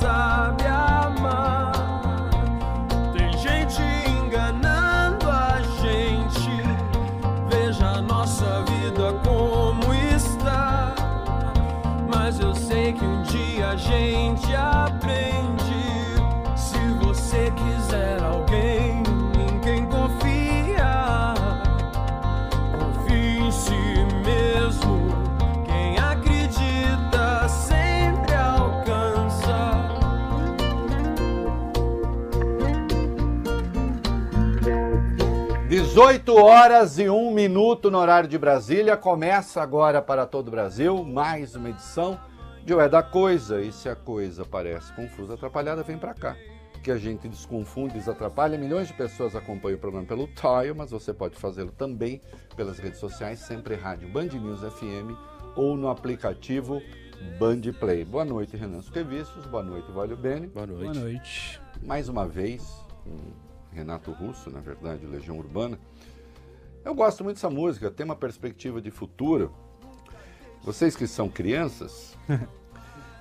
sabe amar. Tem gente enganando a gente. Veja a nossa vida como está. Mas eu sei que um dia a gente aprende. Se você quiser alguém. 18 horas e 1 minuto no horário de Brasília. Começa agora para todo o Brasil mais uma edição de O É da Coisa. E se a coisa parece confusa, atrapalhada, vem para cá. Que a gente desconfunde, desatrapalha. Milhões de pessoas acompanham o programa pelo Tile, mas você pode fazê-lo também pelas redes sociais, sempre Rádio Band News FM ou no aplicativo Band Play. Boa noite, Renan Suquevistos. Boa noite, Valio Bene. Boa noite. Boa noite. Mais uma vez, Renato Russo, na verdade, Legião Urbana, eu gosto muito dessa música, tem uma perspectiva de futuro. Vocês que são crianças,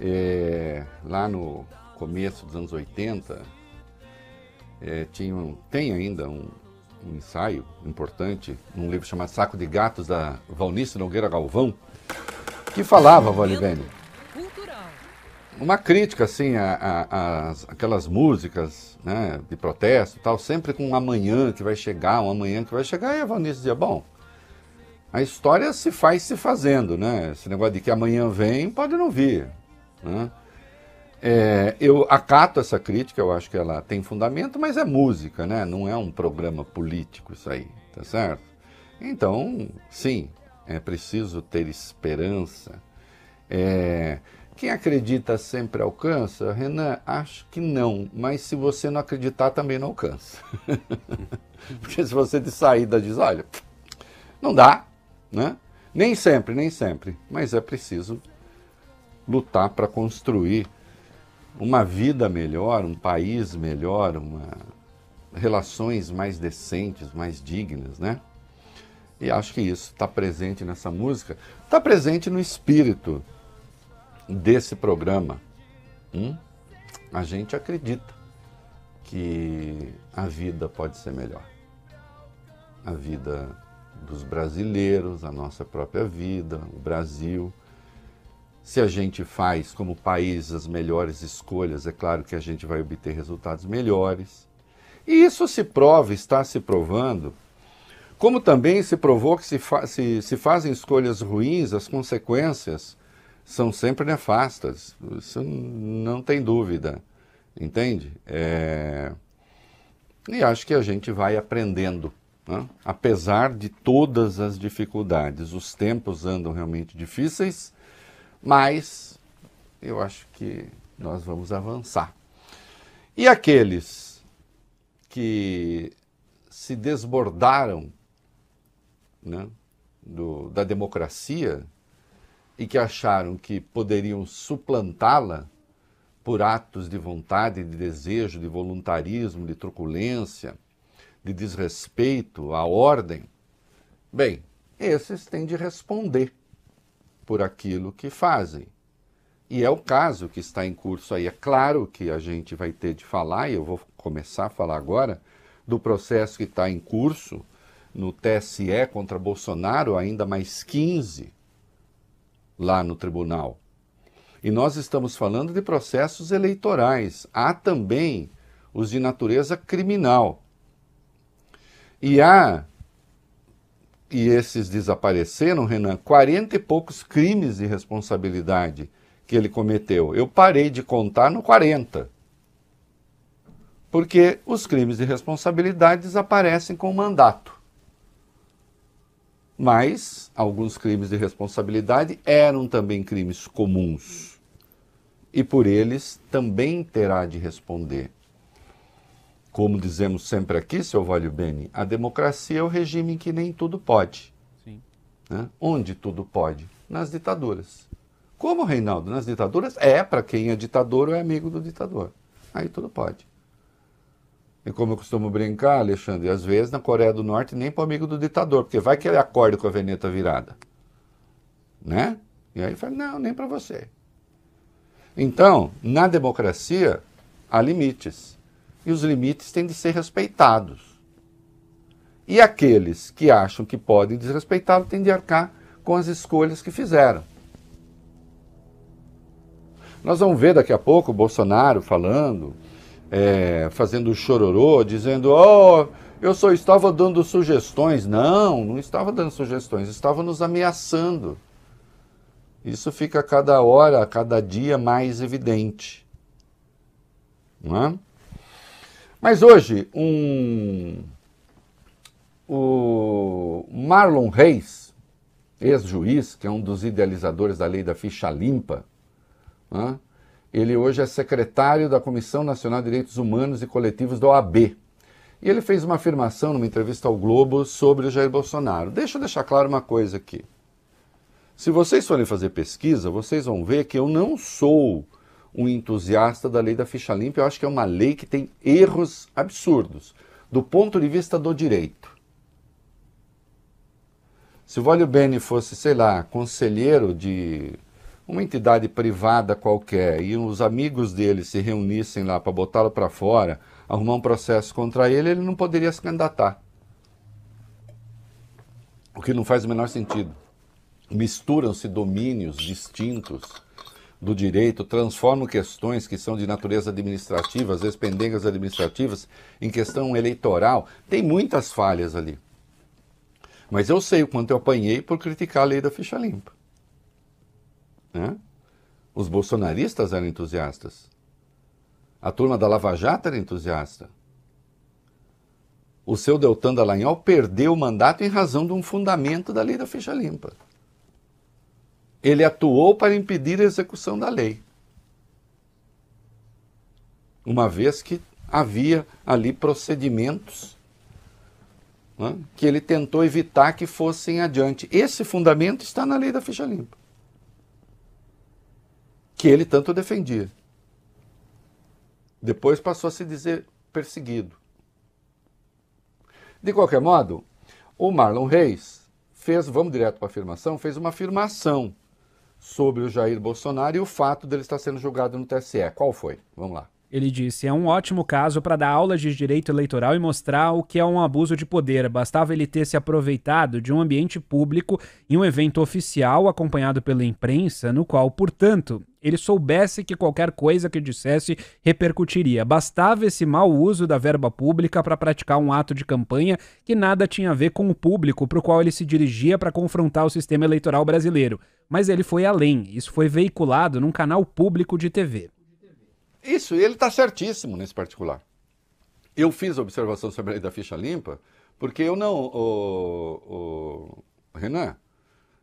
é, lá no começo dos anos 80, é, tinha, tem ainda um, um ensaio importante num livro chamado Saco de Gatos, da Valnice Nogueira Galvão, que falava, Valibene, uma crítica, assim, a, a, a, aquelas músicas né, de protesto tal, sempre com um amanhã que vai chegar, um amanhã que vai chegar, e a Vanessa dizia, bom, a história se faz se fazendo, né? Esse negócio de que amanhã vem pode não vir. Né? É, eu acato essa crítica, eu acho que ela tem fundamento, mas é música, né? Não é um programa político isso aí, tá certo? Então, sim, é preciso ter esperança. É, quem acredita sempre alcança? Renan, acho que não, mas se você não acreditar também não alcança. Porque se você de saída diz, olha, não dá, né? Nem sempre, nem sempre, mas é preciso lutar para construir uma vida melhor, um país melhor, uma... relações mais decentes, mais dignas, né? E acho que isso está presente nessa música, está presente no espírito desse programa, hum, a gente acredita que a vida pode ser melhor. A vida dos brasileiros, a nossa própria vida, o Brasil. Se a gente faz como país as melhores escolhas, é claro que a gente vai obter resultados melhores. E isso se prova, está se provando, como também se provou que se, fa se, se fazem escolhas ruins, as consequências são sempre nefastas, isso não tem dúvida, entende? É... E acho que a gente vai aprendendo, né? apesar de todas as dificuldades. Os tempos andam realmente difíceis, mas eu acho que nós vamos avançar. E aqueles que se desbordaram né, do, da democracia, e que acharam que poderiam suplantá-la por atos de vontade, de desejo, de voluntarismo, de truculência, de desrespeito à ordem, bem, esses têm de responder por aquilo que fazem. E é o caso que está em curso aí. É claro que a gente vai ter de falar, e eu vou começar a falar agora, do processo que está em curso no TSE contra Bolsonaro, ainda mais 15 lá no tribunal. E nós estamos falando de processos eleitorais. Há também os de natureza criminal. E há, e esses desapareceram, Renan, 40 e poucos crimes de responsabilidade que ele cometeu. Eu parei de contar no 40. Porque os crimes de responsabilidade desaparecem com o mandato mas alguns crimes de responsabilidade eram também crimes comuns. E por eles também terá de responder. Como dizemos sempre aqui, seu Valio Bene, a democracia é o regime em que nem tudo pode. Né? Onde tudo pode? Nas ditaduras. Como, Reinaldo? Nas ditaduras? É, para quem é ditador ou é amigo do ditador. Aí tudo pode. E como eu costumo brincar, Alexandre, às vezes na Coreia do Norte nem para o amigo do ditador, porque vai que ele acorde com a veneta virada. Né? E aí fala, não, nem para você. Então, na democracia, há limites. E os limites têm de ser respeitados. E aqueles que acham que podem desrespeitá-lo têm de arcar com as escolhas que fizeram. Nós vamos ver daqui a pouco o Bolsonaro falando, é, fazendo chororô, dizendo: Oh, eu só estava dando sugestões. Não, não estava dando sugestões, estava nos ameaçando. Isso fica a cada hora, a cada dia mais evidente. Não é? Mas hoje, um, o Marlon Reis, ex-juiz, que é um dos idealizadores da lei da ficha limpa, né, ele hoje é secretário da Comissão Nacional de Direitos Humanos e Coletivos da OAB. E ele fez uma afirmação numa entrevista ao Globo sobre o Jair Bolsonaro. Deixa eu deixar claro uma coisa aqui. Se vocês forem fazer pesquisa, vocês vão ver que eu não sou um entusiasta da lei da ficha limpa. Eu acho que é uma lei que tem erros absurdos do ponto de vista do direito. Se o Vólio Bene fosse, sei lá, conselheiro de uma entidade privada qualquer e os amigos dele se reunissem lá para botá-lo para fora, arrumar um processo contra ele, ele não poderia se candidatar. O que não faz o menor sentido. Misturam-se domínios distintos do direito, transformam questões que são de natureza administrativa, às vezes pendengas administrativas, em questão eleitoral. Tem muitas falhas ali. Mas eu sei o quanto eu apanhei por criticar a lei da ficha limpa. Né? Os bolsonaristas eram entusiastas. A turma da Lava Jato era entusiasta. O seu Deltan Dallagnol perdeu o mandato em razão de um fundamento da lei da ficha limpa. Ele atuou para impedir a execução da lei. Uma vez que havia ali procedimentos né, que ele tentou evitar que fossem adiante. Esse fundamento está na lei da ficha limpa que ele tanto defendia. Depois passou a se dizer perseguido. De qualquer modo, o Marlon Reis fez, vamos direto para a afirmação, fez uma afirmação sobre o Jair Bolsonaro e o fato dele estar sendo julgado no TSE. Qual foi? Vamos lá. Ele disse: é um ótimo caso para dar aulas de direito eleitoral e mostrar o que é um abuso de poder. Bastava ele ter se aproveitado de um ambiente público e um evento oficial acompanhado pela imprensa, no qual, portanto, ele soubesse que qualquer coisa que dissesse repercutiria. Bastava esse mau uso da verba pública para praticar um ato de campanha que nada tinha a ver com o público para o qual ele se dirigia para confrontar o sistema eleitoral brasileiro. Mas ele foi além. Isso foi veiculado num canal público de TV. Isso, e ele está certíssimo nesse particular. Eu fiz a observação sobre a lei da ficha limpa, porque eu não. O, o, Renan,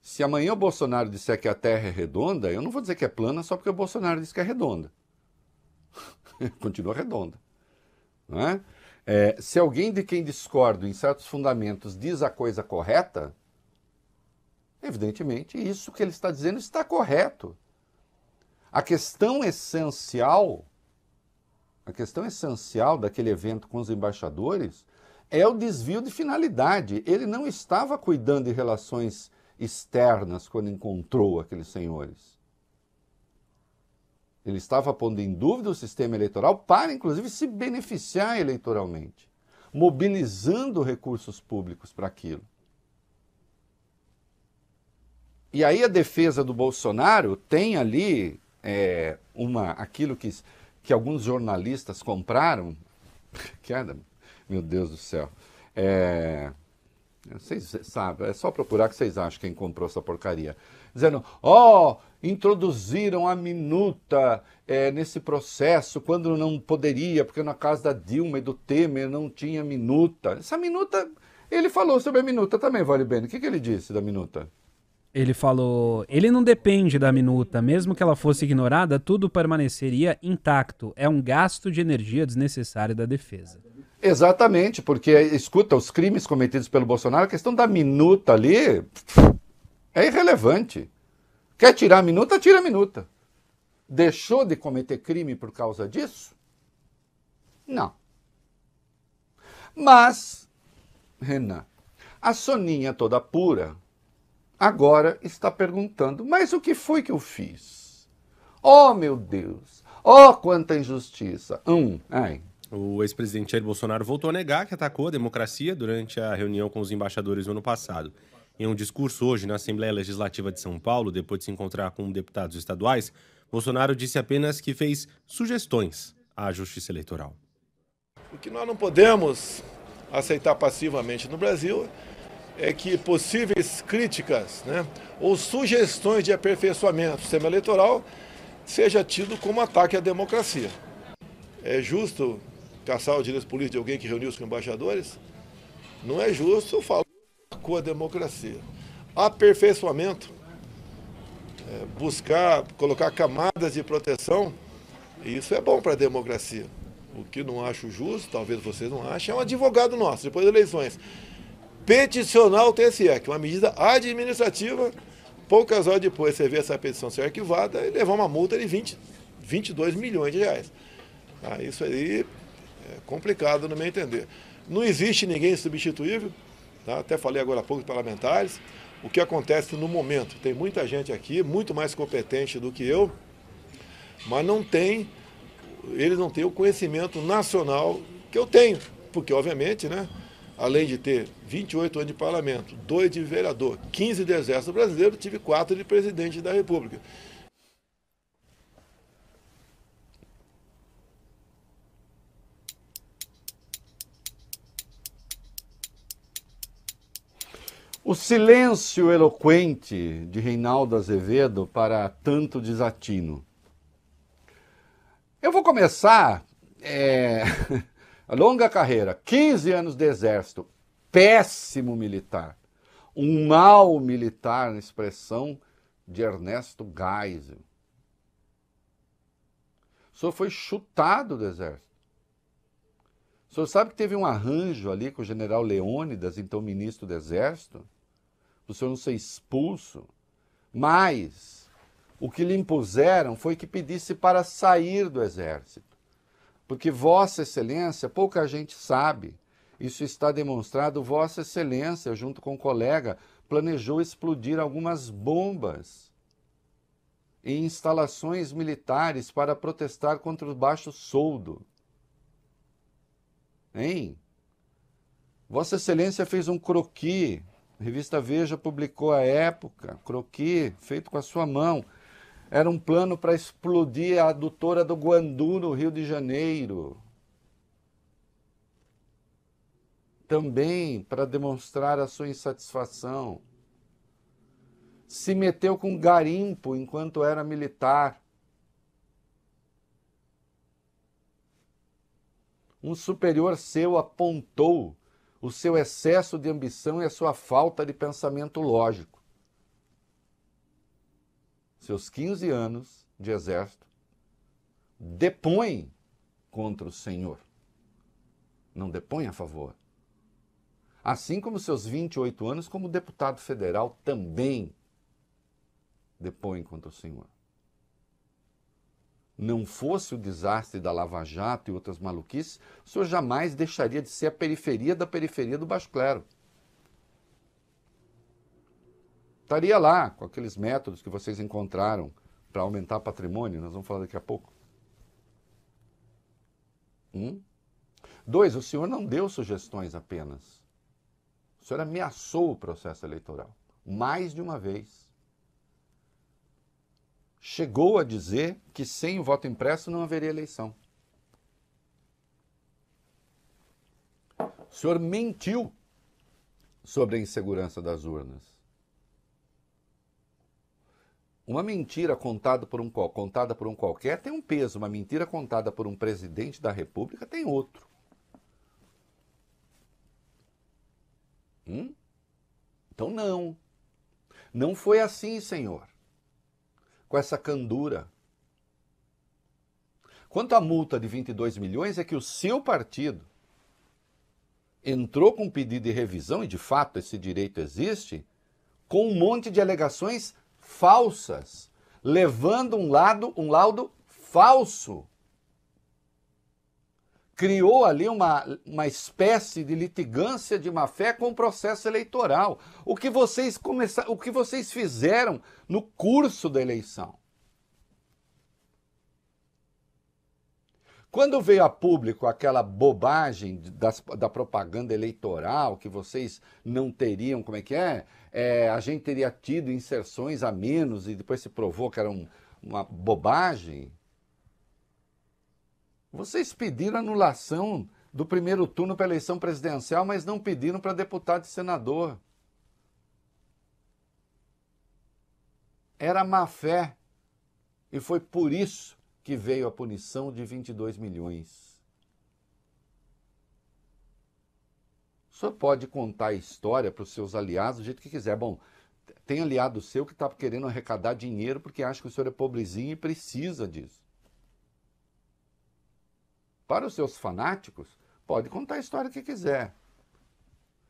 se amanhã o Bolsonaro disser que a Terra é redonda, eu não vou dizer que é plana só porque o Bolsonaro disse que é redonda. Continua redonda. É? é, se alguém de quem discordo em certos fundamentos diz a coisa correta, evidentemente isso que ele está dizendo está correto. A questão essencial, a questão essencial daquele evento com os embaixadores é o desvio de finalidade. Ele não estava cuidando de relações externas quando encontrou aqueles senhores. Ele estava pondo em dúvida o sistema eleitoral para, inclusive, se beneficiar eleitoralmente, mobilizando recursos públicos para aquilo. E aí a defesa do Bolsonaro tem ali é, uma aquilo que, que alguns jornalistas compraram, que era, meu Deus do céu, é, vocês sabem, é só procurar que vocês acham quem comprou essa porcaria. Dizendo, ó, oh, introduziram a minuta é, nesse processo quando não poderia, porque na casa da Dilma e do Temer não tinha minuta. Essa minuta, ele falou sobre a minuta também, Vale Bene. O que, que ele disse da minuta? Ele falou: ele não depende da minuta, mesmo que ela fosse ignorada, tudo permaneceria intacto. É um gasto de energia desnecessário da defesa. Exatamente, porque escuta, os crimes cometidos pelo Bolsonaro, a questão da minuta ali é irrelevante. Quer tirar a minuta, tira a minuta. Deixou de cometer crime por causa disso? Não. Mas, Renan, a Soninha toda pura agora está perguntando: mas o que foi que eu fiz? Oh, meu Deus! Oh, quanta injustiça! Um, ai, o ex-presidente Jair Bolsonaro voltou a negar que atacou a democracia durante a reunião com os embaixadores no ano passado. Em um discurso hoje na Assembleia Legislativa de São Paulo, depois de se encontrar com deputados estaduais, Bolsonaro disse apenas que fez sugestões à Justiça Eleitoral. O que nós não podemos aceitar passivamente no Brasil é que possíveis críticas né, ou sugestões de aperfeiçoamento do sistema eleitoral seja tido como ataque à democracia. É justo caçar os direitos políticos de alguém que reuniu os embaixadores? Não é justo, eu com a democracia. Aperfeiçoamento, é, buscar, colocar camadas de proteção, isso é bom para a democracia. O que não acho justo, talvez vocês não achem, é um advogado nosso, depois das eleições. Peticionar o TSE, que é uma medida administrativa, poucas horas depois você vê essa petição ser arquivada e levar uma multa de 20, 22 milhões de reais. Ah, isso aí é complicado, no meu entender. Não existe ninguém substituível, tá? até falei agora há pouco parlamentares. O que acontece no momento? Tem muita gente aqui, muito mais competente do que eu, mas não tem, eles não têm o conhecimento nacional que eu tenho, porque, obviamente, né, além de ter 28 anos de parlamento, 2 de vereador, 15 de exército brasileiro, tive 4 de presidente da República. O silêncio eloquente de Reinaldo Azevedo para tanto desatino. Eu vou começar é, longa carreira, 15 anos de exército, péssimo militar, um mau militar na expressão de Ernesto Geisel. O senhor foi chutado do exército. O senhor sabe que teve um arranjo ali com o general Leônidas, então ministro do Exército? O senhor não ser expulso? Mas o que lhe impuseram foi que pedisse para sair do Exército. Porque Vossa Excelência, pouca gente sabe, isso está demonstrado, Vossa Excelência, junto com um colega, planejou explodir algumas bombas em instalações militares para protestar contra o baixo soldo. Hein? Vossa Excelência fez um croqui. A revista Veja publicou a época, croqui feito com a sua mão. Era um plano para explodir a adutora do Guandu, no Rio de Janeiro. Também para demonstrar a sua insatisfação. Se meteu com garimpo enquanto era militar. um superior seu apontou o seu excesso de ambição e a sua falta de pensamento lógico. Seus 15 anos de exército depõem contra o Senhor, não depõem a favor. Assim como seus 28 anos como deputado federal também depõem contra o Senhor não fosse o desastre da Lava Jato e outras maluquices, o senhor jamais deixaria de ser a periferia da periferia do Baixo Clero. Estaria lá com aqueles métodos que vocês encontraram para aumentar patrimônio, nós vamos falar daqui a pouco. Um. Dois, o senhor não deu sugestões apenas. O senhor ameaçou o processo eleitoral mais de uma vez chegou a dizer que sem o voto impresso não haveria eleição. O senhor mentiu sobre a insegurança das urnas. Uma mentira contada por um, contada por um qualquer tem um peso, uma mentira contada por um presidente da República tem outro. Hum? Então, não. Não foi assim, senhor com essa candura. Quanto à multa de 22 milhões, é que o seu partido entrou com um pedido de revisão, e de fato esse direito existe, com um monte de alegações falsas, levando um lado, um laudo falso criou ali uma, uma espécie de litigância de má fé com o processo eleitoral. O que vocês começaram, o que vocês fizeram no curso da eleição. Quando veio a público aquela bobagem das, da propaganda eleitoral, que vocês não teriam, como é que é? é? A gente teria tido inserções a menos e depois se provou que era um, uma bobagem. Vocês pediram anulação do primeiro turno para eleição presidencial, mas não pediram para deputado e senador. Era má fé. E foi por isso que veio a punição de 22 milhões. O senhor pode contar a história para os seus aliados do jeito que quiser. Bom, tem aliado seu que está querendo arrecadar dinheiro porque acha que o senhor é pobrezinho e precisa disso. Para os seus fanáticos, pode contar a história que quiser.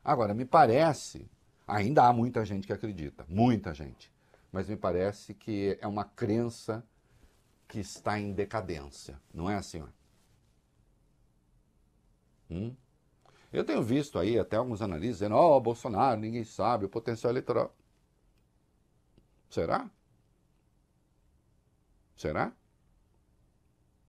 Agora, me parece, ainda há muita gente que acredita, muita gente, mas me parece que é uma crença que está em decadência, não é, assim? Hum? Eu tenho visto aí até alguns analistas dizendo: ó, oh, Bolsonaro, ninguém sabe o potencial eleitoral. Será? Será?